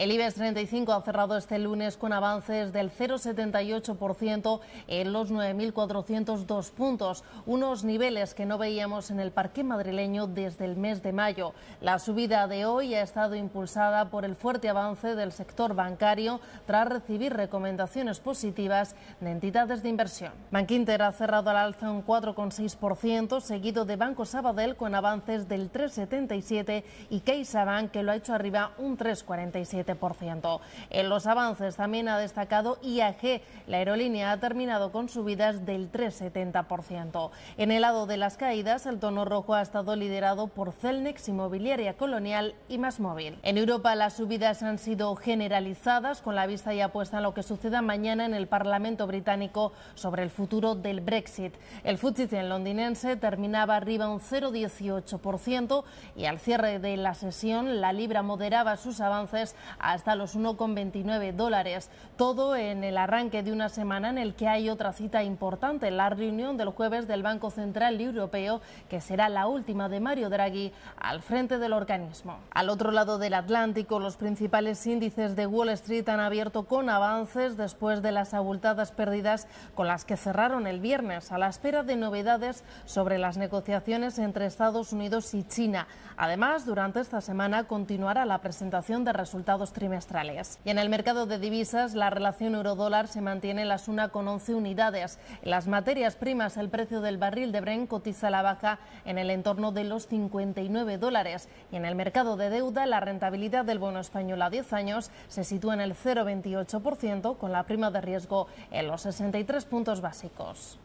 El IBEX 35 ha cerrado este lunes con avances del 0,78% en los 9.402 puntos, unos niveles que no veíamos en el parque madrileño desde el mes de mayo. La subida de hoy ha estado impulsada por el fuerte avance del sector bancario tras recibir recomendaciones positivas de entidades de inversión. Bankinter ha cerrado al alza un 4,6%, seguido de Banco Sabadell con avances del 3,77% y CaixaBank que lo ha hecho arriba un 3,47%. En los avances también ha destacado IAG. La aerolínea ha terminado con subidas del 3,70%. En el lado de las caídas, el tono rojo ha estado liderado por Celnex, Inmobiliaria Colonial y móvil En Europa las subidas han sido generalizadas con la vista y apuesta en lo que suceda mañana en el Parlamento británico sobre el futuro del Brexit. El FTSE en londinense terminaba arriba un 0,18% y al cierre de la sesión la libra moderaba sus avances hasta los 1,29 dólares. Todo en el arranque de una semana en el que hay otra cita importante, la reunión del jueves del Banco Central Europeo, que será la última de Mario Draghi al frente del organismo. Al otro lado del Atlántico, los principales índices de Wall Street han abierto con avances después de las abultadas pérdidas con las que cerraron el viernes, a la espera de novedades sobre las negociaciones entre Estados Unidos y China. Además, durante esta semana continuará la presentación de resultados trimestrales. Y en el mercado de divisas, la relación eurodólar se mantiene en las 1,11 unidades. En las materias primas, el precio del barril de Bren cotiza la baja en el entorno de los 59 dólares. Y en el mercado de deuda, la rentabilidad del bono español a 10 años se sitúa en el 0,28%, con la prima de riesgo en los 63 puntos básicos.